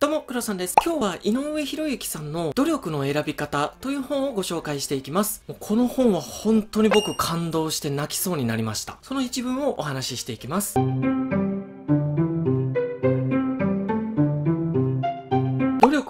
どうも、黒さんです。今日は井上博之さんの努力の選び方という本をご紹介していきます。この本は本当に僕感動して泣きそうになりました。その一文をお話ししていきます。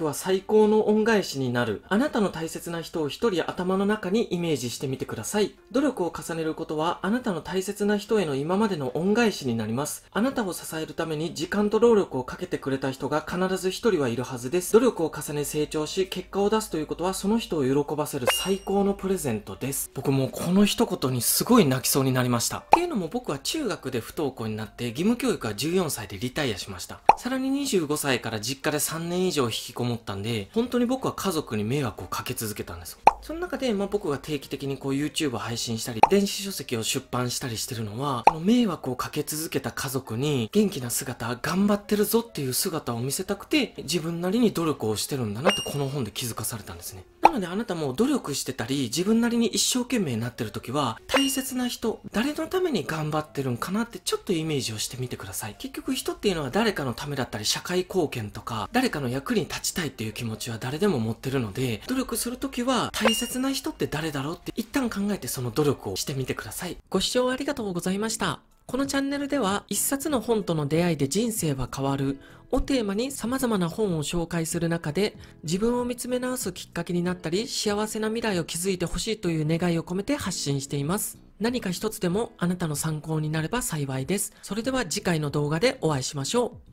は最高の恩返しになる。あなたの大切な人を一人頭の中にイメージしてみてください。努力を重ねることは、あなたの大切な人への今までの恩返しになります。あなたを支えるために時間と労力をかけてくれた人が必ず一人はいるはずです。努力を重ね成長し、結果を出すということは、その人を喜ばせる最高のプレゼントです。僕もうこの一言にすごい泣きそうになりました。っていうのも僕は中学で不登校になって、義務教育は14歳でリタイアしました。さらに25歳から実家で3年以上引きこも思ったんで、本当に僕は家族に迷惑をかけ続けたんですよ。その中で、まあ、僕が定期的にこう YouTube 配信したり、電子書籍を出版したりしてるのは、この迷惑をかけ続けた家族に元気な姿、頑張ってるぞっていう姿を見せたくて、自分なりに努力をしてるんだなってこの本で気づかされたんですね。のであなたも努力してたり、自分なりに一生懸命になってる時は、大切な人、誰のために頑張ってるんかなってちょっとイメージをしてみてください。結局人っていうのは誰かのためだったり、社会貢献とか、誰かの役に立ちたいっていう気持ちは誰でも持ってるので、努力する時は、大切な人って誰だろうって一旦考えてその努力をしてみてください。ご視聴ありがとうございました。このチャンネルでは一冊の本との出会いで人生は変わるをテーマに様々な本を紹介する中で自分を見つめ直すきっかけになったり幸せな未来を築いてほしいという願いを込めて発信しています。何か一つでもあなたの参考になれば幸いです。それでは次回の動画でお会いしましょう。